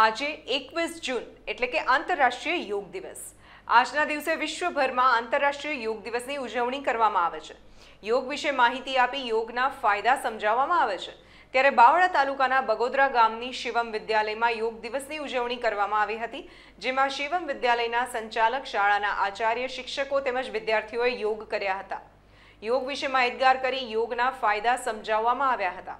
આજે એકવીસ જૂન એટલે કે આંતરરાષ્ટ્રીય યોગ દિવસ આજના દિવસે વિશ્વભરમાં આંતરરાષ્ટ્રીય યોગ દિવસની ઉજવણી કરવામાં આવે છે યોગ વિશે માહિતી આપી યોગના ફાયદા સમજાવવામાં આવે છે ત્યારે બાવળા તાલુકાના બગોદરા ગામની શિવમ વિદ્યાલયમાં યોગ દિવસની ઉજવણી કરવામાં આવી હતી જેમાં શિવમ વિદ્યાલયના સંચાલક શાળાના આચાર્ય શિક્ષકો તેમજ વિદ્યાર્થીઓએ યોગ કર્યા હતા યોગ વિશે માહિતગાર કરી યોગના ફાયદા સમજાવવામાં આવ્યા હતા